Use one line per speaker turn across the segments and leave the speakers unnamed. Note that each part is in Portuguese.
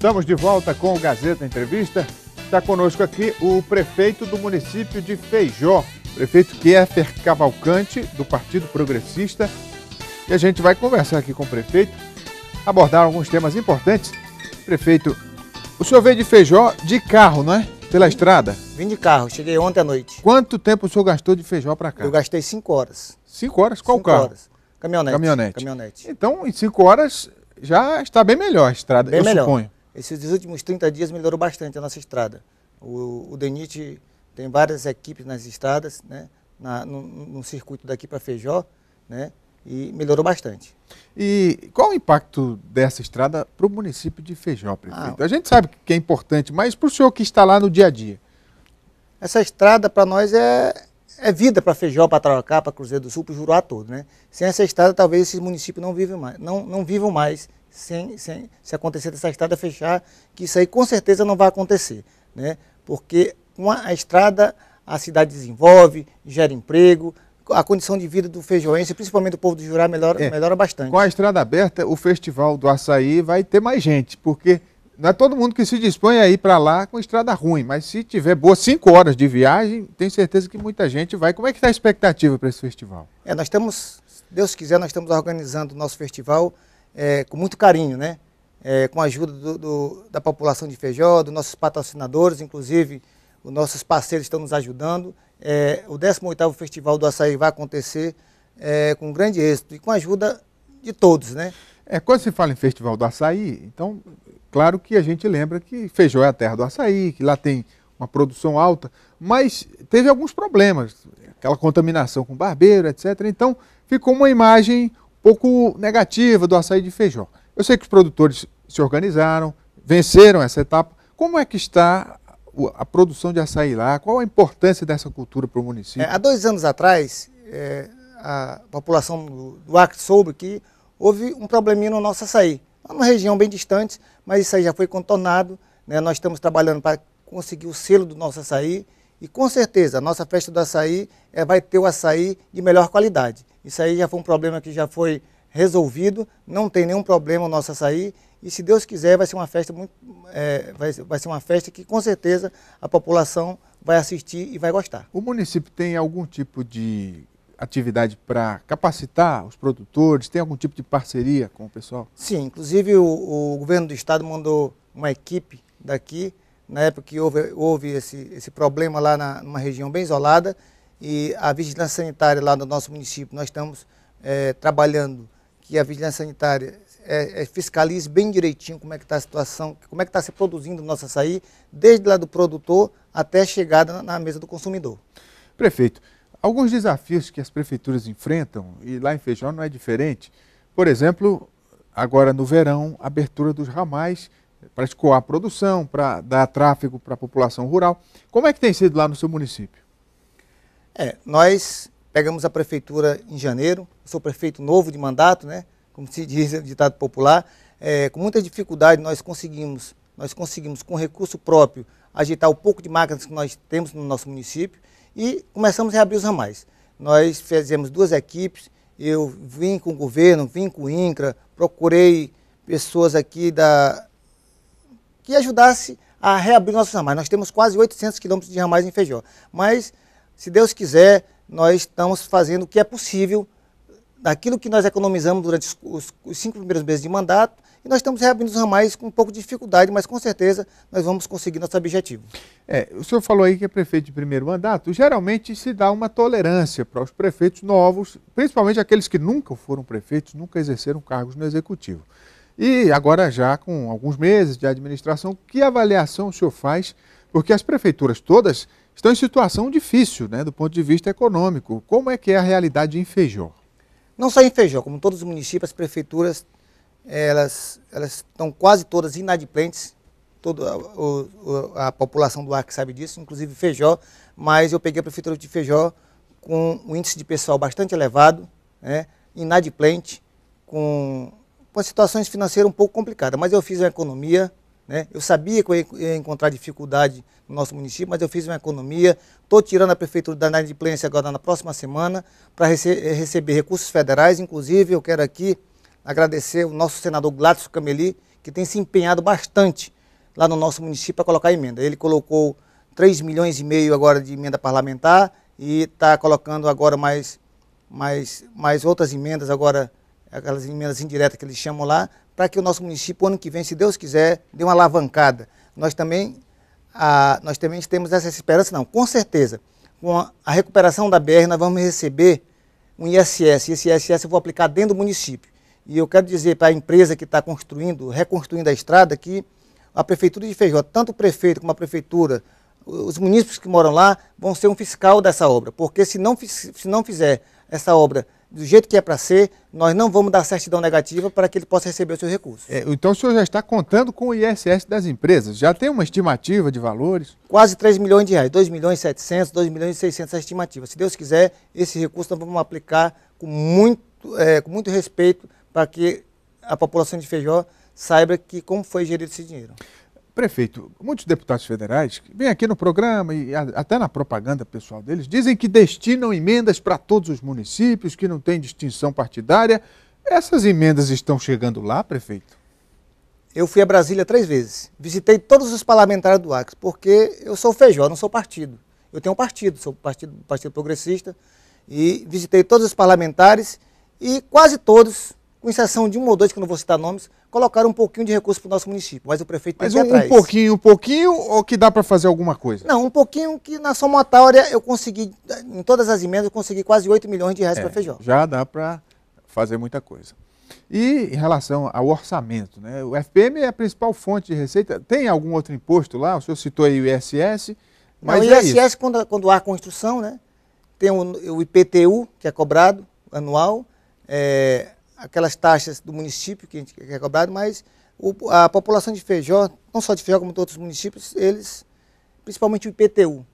Estamos de volta com o Gazeta Entrevista. Está conosco aqui o prefeito do município de Feijó, prefeito Kiefer Cavalcante, do Partido Progressista. E a gente vai conversar aqui com o prefeito, abordar alguns temas importantes. Prefeito, o senhor veio de Feijó de carro, não é? Pela vim, estrada? Vim de carro, cheguei ontem à noite. Quanto tempo o senhor gastou de Feijó para cá? Eu gastei
cinco horas. Cinco horas? Qual cinco carro? Horas. Caminhonete. Caminhonete. Caminhonete. Então, em cinco horas já está bem melhor a estrada, bem eu melhor. suponho. Esses últimos 30 dias melhorou bastante a nossa estrada. O, o DENIT tem várias equipes nas estradas, né? Na, no, no circuito daqui para Feijó, né? e melhorou bastante. E qual o impacto
dessa estrada para o município de Feijó, ah, prefeito? Ah, a gente sabe que é importante, mas para o senhor que está
lá no dia a dia. Essa estrada para nós é, é vida para Feijó, para Tarauacá, para Cruzeiro do Sul, para o Juruá todo, né? Sem essa estrada talvez esses municípios não vivem mais, não, não vivam mais sem, sem, se acontecer dessa estrada fechar, que isso aí com certeza não vai acontecer, né? porque com a estrada a cidade desenvolve, gera emprego, a condição de vida do feijoense, principalmente do povo do Jurá, melhora, é. melhora bastante. Com a estrada aberta, o festival
do açaí vai ter mais gente, porque não é todo mundo que se dispõe a ir para lá com estrada ruim, mas se tiver boas cinco horas de viagem, tenho certeza que muita gente vai. Como é que está a expectativa para esse festival?
É, nós estamos, se Deus quiser, nós estamos organizando o nosso festival é, com muito carinho, né? É, com a ajuda do, do, da população de Feijó, dos nossos patrocinadores, inclusive os nossos parceiros estão nos ajudando. É, o 18º Festival do Açaí vai acontecer é, com grande êxito e com a ajuda de todos, né? É, quando se
fala em Festival do Açaí, então, claro que a gente lembra que Feijó é a terra do açaí, que lá tem uma produção alta, mas teve alguns problemas, aquela contaminação com barbeiro, etc. Então, ficou uma imagem pouco negativa do açaí de feijão. Eu sei que os produtores se organizaram, venceram essa etapa. Como é que está a produção de açaí lá? Qual a importância dessa cultura para o município? É,
há dois anos atrás, é, a população do, do Acre soube que houve um probleminha no nosso açaí. Uma região bem distante, mas isso aí já foi contornado. Né? Nós estamos trabalhando para conseguir o selo do nosso açaí e com certeza a nossa festa do açaí é, vai ter o açaí de melhor qualidade. Isso aí já foi um problema que já foi resolvido, não tem nenhum problema o nosso açaí e se Deus quiser vai ser uma festa muito, é, vai, vai ser uma festa que com certeza a população vai assistir e vai gostar. O município tem algum tipo de
atividade para capacitar os produtores? Tem algum tipo de parceria com o pessoal?
Sim, inclusive o, o governo do estado mandou uma equipe daqui na época que houve, houve esse, esse problema lá na, numa região bem isolada e a vigilância sanitária lá no nosso município, nós estamos é, trabalhando que a vigilância sanitária é, é, fiscalize bem direitinho como é que está a situação, como é que está se produzindo o nosso açaí, desde lá do produtor até a chegada na, na mesa do consumidor. Prefeito, alguns desafios que
as prefeituras enfrentam, e lá em Feijão não é diferente, por exemplo, agora no verão, abertura dos ramais para escoar a produção, para dar tráfego para a população
rural. Como é que tem sido lá no seu município? É, nós pegamos a prefeitura em janeiro, sou prefeito novo de mandato, né? como se diz no né, ditado popular, é, com muita dificuldade nós conseguimos, nós conseguimos com recurso próprio agitar o pouco de máquinas que nós temos no nosso município e começamos a reabrir os ramais. Nós fizemos duas equipes, eu vim com o governo, vim com o INCRA, procurei pessoas aqui da que ajudasse a reabrir nossos ramais. Nós temos quase 800 quilômetros de ramais em Feijó, mas se Deus quiser, nós estamos fazendo o que é possível daquilo que nós economizamos durante os, cinco primeiros meses de mandato, e nós estamos reabrindo os ramais com um pouco de dificuldade, mas com certeza nós vamos conseguir nosso objetivo.
É, o senhor falou aí que é prefeito de primeiro mandato, geralmente se dá uma tolerância para os prefeitos novos, principalmente aqueles que nunca foram prefeitos, nunca exerceram cargos no executivo. E agora já com alguns meses de administração, que avaliação o senhor faz? Porque as prefeituras todas estão em situação difícil, né, do ponto de vista econômico. Como é que é a realidade em Feijó?
Não só em Feijó, como todos os municípios, as prefeituras, elas, elas estão quase todas inadimplentes. Toda a, a, população do Acre sabe disso, inclusive Feijó, mas eu peguei a prefeitura de Feijó com um índice de pessoal bastante elevado, né, inadimplente, com, com situações financeiras um pouco complicadas. Mas eu fiz a economia, né? Eu sabia que eu ia encontrar dificuldade no nosso município, mas eu fiz uma economia. Estou tirando a Prefeitura da Inadimplência agora na próxima semana para rece eh, receber recursos federais. Inclusive, eu quero aqui agradecer o nosso senador Gladys Cameli, que tem se empenhado bastante lá no nosso município para colocar emenda. Ele colocou 3 milhões e meio agora de emenda parlamentar e está colocando agora mais, mais, mais outras emendas, agora aquelas emendas indiretas que eles chamam lá, para que o nosso município, ano que vem, se Deus quiser, dê uma alavancada. Nós também, a, nós também temos essa esperança, não, com certeza. Com a, a recuperação da BR, nós vamos receber um ISS. Esse ISS eu vou aplicar dentro do município. E eu quero dizer para a empresa que está construindo, reconstruindo a estrada, que a Prefeitura de Feijó, tanto o prefeito como a Prefeitura, os munícipes que moram lá, vão ser um fiscal dessa obra. Porque se não, se não fizer essa obra do jeito que é para ser, nós não vamos dar certidão negativa para que ele possa receber o seus recursos. É, então o senhor já está contando com o ISS das empresas? Já tem uma estimativa de valores? Quase 3 milhões de reais, 2 milhões e 700, 2 milhões e 600 é a estimativa. Se Deus quiser, esse recurso nós vamos aplicar com muito, é, com muito respeito para que a população de Feijó saiba que como foi gerido esse dinheiro.
Prefeito, muitos deputados federais, vêm aqui no programa e até na propaganda pessoal deles, dizem que destinam emendas para todos os municípios, que não tem distinção partidária. Essas emendas estão chegando lá, prefeito?
Eu fui a Brasília três vezes. Visitei todos os parlamentares do Acre, porque eu sou feijó, não sou partido. Eu tenho um partido, sou partido, partido progressista, e visitei todos os parlamentares e quase todos com exceção de um ou dois, que eu não vou citar nomes, colocaram um pouquinho de recurso para o nosso município, mas o prefeito tem mas um, atrás. um pouquinho, um pouquinho, ou
que dá para fazer alguma coisa?
Não, um pouquinho que na somatória eu consegui, em todas as emendas, eu consegui quase 8 milhões de reais é, para feijão.
Já dá para fazer muita coisa. E em relação ao orçamento, né? o FPM é a principal fonte de receita. Tem algum outro imposto lá? O senhor citou aí o ISS, mas não, o ISS, é isso.
Quando, quando há construção, né? tem o, o IPTU, que é cobrado anual, é, aquelas taxas do município que, a gente, é cobrado, mas o, a população de Feijó, não só de Feijó como de outros municípios, eles, principalmente o IPTU,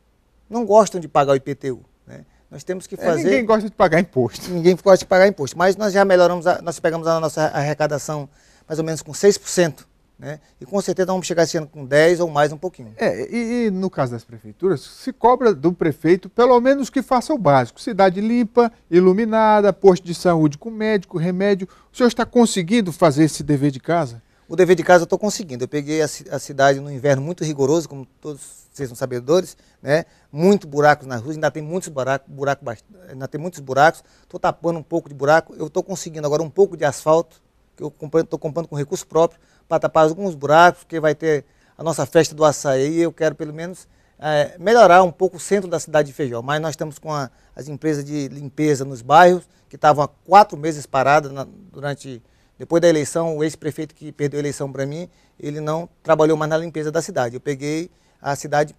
não gostam de pagar o IPTU. Né? Nós temos que é, fazer. É, ninguém gosta de pagar imposto. Ninguém gosta de pagar imposto. Mas nós já melhoramos, a, nós pegamos a nossa arrecadação mais ou menos com 6% né? E com certeza vamos chegar esse ano com 10 ou mais um pouquinho. É, e, e, no
caso das prefeituras, se cobra do prefeito pelo menos que faça o básico: cidade limpa, iluminada, posto de saúde com médico, remédio. O senhor está conseguindo fazer esse dever de
casa? O dever de casa eu estou conseguindo. Eu peguei a, a, cidade no inverno muito rigoroso, como todos vocês são sabedores, né? Muito buracos nas ruas, ainda tem muitos buracos, buraco, ainda tem muitos buracos. Estou tapando um pouco de buraco. Eu estou conseguindo agora um pouco de asfalto, que eu estou comprando, comprando com recurso próprio para tapar alguns buracos, que vai ter a nossa festa do açaí e eu quero pelo menos é, melhorar um pouco o centro da cidade de Feijó. Mas nós estamos com a, as empresas de limpeza nos bairros, que estavam há quatro meses paradas na, durante. Depois da eleição, o ex-prefeito que perdeu a eleição para mim, ele não trabalhou mais na limpeza da cidade. Eu peguei a cidade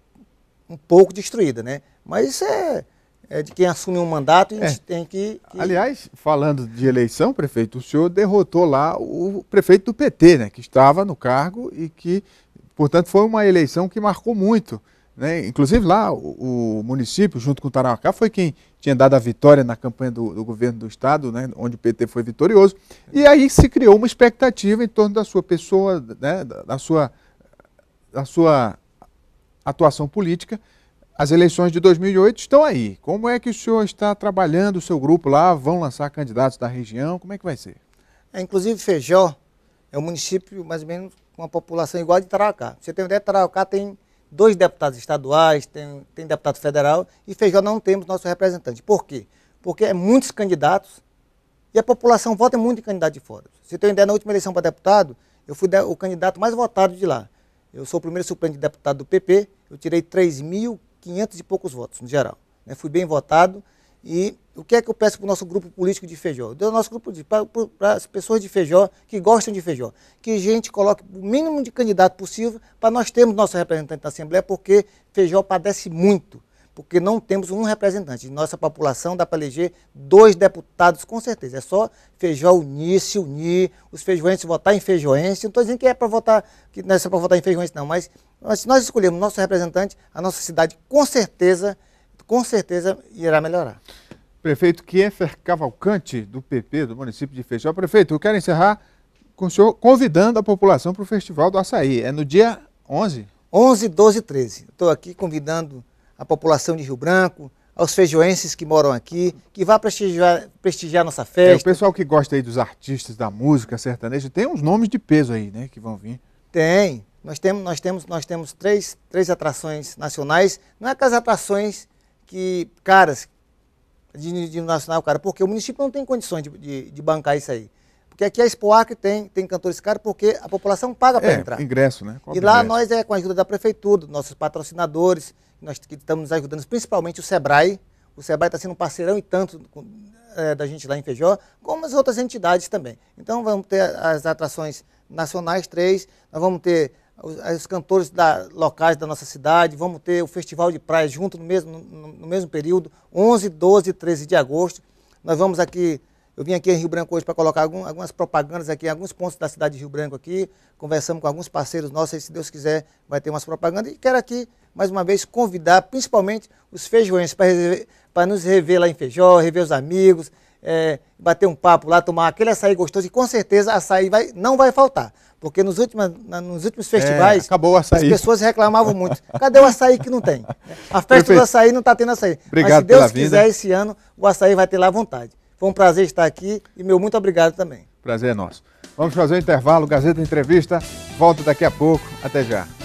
um pouco destruída, né? Mas isso é, é, de quem assume um mandato e a gente é. tem
que, que, Aliás, falando de eleição, prefeito, o senhor derrotou lá o prefeito do PT, né, que estava no cargo e que, portanto, foi uma eleição que marcou muito. Né? Inclusive lá o, o município, junto com o Tarauacá, foi quem tinha dado a vitória na campanha do, do governo do estado, né? onde o PT foi vitorioso. E aí se criou uma expectativa em torno da sua pessoa, né? da, da, sua, da sua atuação política. As eleições de 2008 estão aí. Como é que o senhor está trabalhando o seu grupo lá? Vão lançar candidatos da região? Como é que vai ser?
É, inclusive, Feijó é um município mais ou menos com uma população igual a de Tarauacá. Você tem ideia, Tarauacá tem dois deputados estaduais, tem, tem deputado federal e Feijó não temos nosso representante. Por quê? Porque é muitos candidatos e a população vota muito em candidato de fora. Você tem ideia, na última eleição para deputado, eu fui o candidato mais votado de lá. Eu sou o primeiro suplente de deputado do PP, eu tirei mil 500 e poucos votos, no geral. Né? Fui bem votado. E o que é que eu peço para o nosso grupo político de Feijó? Do nosso grupo de para, para as pessoas de Feijó que gostam de Feijó, que a gente coloque o mínimo de candidato possível para nós termos nosso representante na Assembleia, porque Feijó padece muito porque não temos um representante. Nossa população dá para eleger dois deputados, com certeza. É só Feijó unir, se unir, os feijoenses votar em feijoense. Não estou dizendo que é para votar, que não é só para votar em feijoense, não, mas se nós escolhermos nosso representante, a nossa cidade com certeza, com certeza irá melhorar. Prefeito
Kiefer Cavalcante, do PP, do município de Feijó. Prefeito, eu quero encerrar com o senhor convidando
a população para o Festival do Açaí. É no dia 11? 11, 12 e 13. Estou aqui convidando à população de Rio Branco, aos feijoenses que moram aqui, que vá prestigiar, prestigiar nossa festa. É, o pessoal
que gosta aí dos artistas, da música sertaneja, tem uns nomes de peso aí, né, que vão vir.
Tem. Nós temos, nós temos, nós temos três, três atrações nacionais. Não é aquelas atrações que, caras, de, de nacional, cara, porque o município não tem condições de, de, de bancar isso aí. Porque aqui a Expoac tem, tem cantores caros porque a população paga para é, entrar.
ingresso, né? e lá ingresso?
nós é com a ajuda da prefeitura, dos nossos patrocinadores, nós que estamos ajudando, principalmente o SEBRAE. O SEBRAE está sendo um parceirão e tanto é, da gente lá em Feijó, como as outras entidades também. Então vamos ter as atrações nacionais, três, nós vamos ter os, os cantores da, locais da nossa cidade, vamos ter o Festival de Praia junto no mesmo, no, no mesmo período, 11, 12 e 13 de agosto. Nós vamos aqui eu vim aqui em Rio Branco hoje para colocar algum, algumas propagandas aqui em alguns pontos da cidade de Rio Branco aqui. Conversamos com alguns parceiros nossos e, se Deus quiser, vai ter umas propagandas. E quero aqui, mais uma vez, convidar principalmente os feijões para nos rever lá em Feijó, rever os amigos, é, bater um papo lá, tomar aquele açaí gostoso. E com certeza açaí vai, não vai faltar. Porque nos últimos, nos últimos é, festivais, é, acabou as pessoas reclamavam muito. Cadê o açaí que não tem? A festa Perfeito. do açaí não está tendo açaí. Obrigado Mas se Deus quiser, vida. esse ano o açaí vai ter lá à vontade. Foi um prazer estar aqui e meu muito obrigado também.
Prazer é nosso. Vamos fazer um intervalo, Gazeta Entrevista. Volta daqui a pouco. Até já.